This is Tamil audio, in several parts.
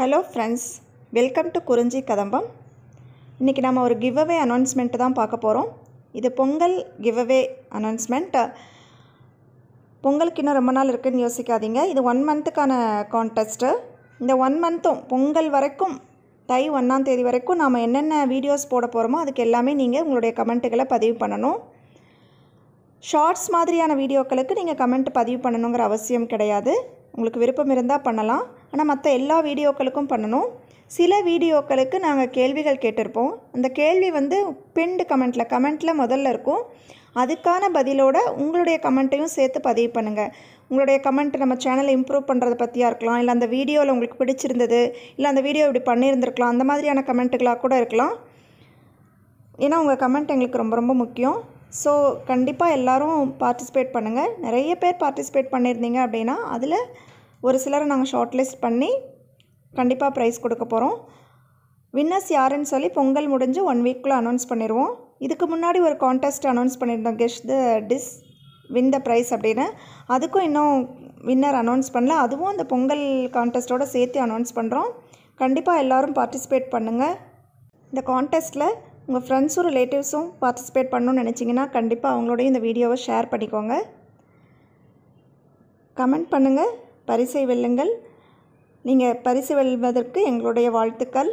ஹலோ ஃப்ரெண்ட்ஸ் வெல்கம் டு குறிஞ்சி கதம்பம் இன்றைக்கி நம்ம ஒரு கிவ்அவே அனௌன்ஸ்மெண்ட்டு தான் பார்க்க போகிறோம் இது பொங்கல் கிவ் அவே அனௌன்ஸ்மெண்ட் பொங்கலுக்கு இன்னும் ரொம்ப நாள் இருக்குதுன்னு யோசிக்காதீங்க இது ஒன் மந்த்துக்கான கான்டெஸ்ட்டு இந்த ஒன் மந்த்தும் பொங்கல் வரைக்கும் தை ஒன்றாம் தேதி வரைக்கும் நாம் என்னென்ன வீடியோஸ் போட போகிறோமோ அதுக்கு எல்லாமே நீங்கள் உங்களுடைய கமெண்ட்டுகளை பதிவு பண்ணணும் ஷார்ட்ஸ் மாதிரியான வீடியோக்களுக்கு நீங்கள் கமெண்ட் பதிவு பண்ணணுங்கிற அவசியம் கிடையாது உங்களுக்கு விருப்பம் இருந்தால் பண்ணலாம் ஆனால் மற்ற எல்லா வீடியோக்களுக்கும் பண்ணணும் சில வீடியோக்களுக்கு நாங்கள் கேள்விகள் கேட்டிருப்போம் அந்த கேள்வி வந்து பின்டு கமெண்ட்டில் கமெண்ட்டில் முதல்ல இருக்கும் அதுக்கான பதிலோட உங்களுடைய கமெண்ட்டையும் சேர்த்து பதிவு பண்ணுங்கள் உங்களுடைய கமெண்ட் நம்ம சேனலை இம்ப்ரூவ் பண்ணுறத பற்றியாக இருக்கலாம் இல்லை அந்த வீடியோவில் உங்களுக்கு பிடிச்சிருந்தது இல்லை அந்த வீடியோ இப்படி பண்ணியிருந்திருக்கலாம் அந்த மாதிரியான கமெண்ட்டுகளாக கூட இருக்கலாம் ஏன்னா உங்கள் கமெண்ட் எங்களுக்கு ரொம்ப ரொம்ப முக்கியம் ஸோ கண்டிப்பாக எல்லோரும் பார்ட்டிசிபேட் பண்ணுங்கள் நிறைய பேர் பார்ட்டிசிபேட் பண்ணியிருந்தீங்க அப்படின்னா அதில் ஒரு சிலரை நாங்கள் ஷார்ட் லிஸ்ட் பண்ணி கண்டிப்பாக ப்ரைஸ் கொடுக்க போகிறோம் வின்னர்ஸ் யாருன்னு சொல்லி பொங்கல் முடிஞ்சு ஒன் வீக்குள்ளே அனௌன்ஸ் பண்ணிடுவோம் இதுக்கு முன்னாடி ஒரு கான்டெஸ்ட் அனௌன்ஸ் பண்ணியிருந்தோம் guess the dish win the prize அப்படின்னு அதுக்கும் இன்னும் வின்னர் அனௌன்ஸ் பண்ணல அதுவும் அந்த பொங்கல் கான்டெஸ்ட்டோடு சேர்த்து அனௌன்ஸ் பண்ணுறோம் கண்டிப்பாக எல்லோரும் பார்ட்டிசிபேட் பண்ணுங்கள் இந்த கான்டெஸ்ட்டில் உங்கள் ஃப்ரெண்ட்ஸும் ரிலேட்டிவ்ஸும் பார்ட்டிசிபேட் பண்ணணும்னு நினச்சிங்கன்னா கண்டிப்பாக அவங்களோடையும் இந்த வீடியோவை ஷேர் பண்ணிக்கோங்க கமெண்ட் பண்ணுங்கள் பரிசை வெல்லுங்கள் நீங்கள் பரிசு வெல்வதற்கு எங்களுடைய வாழ்த்துக்கள்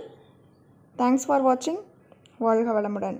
தேங்க்ஸ் ஃபார் வாட்சிங் வாழ்க வளமுடன்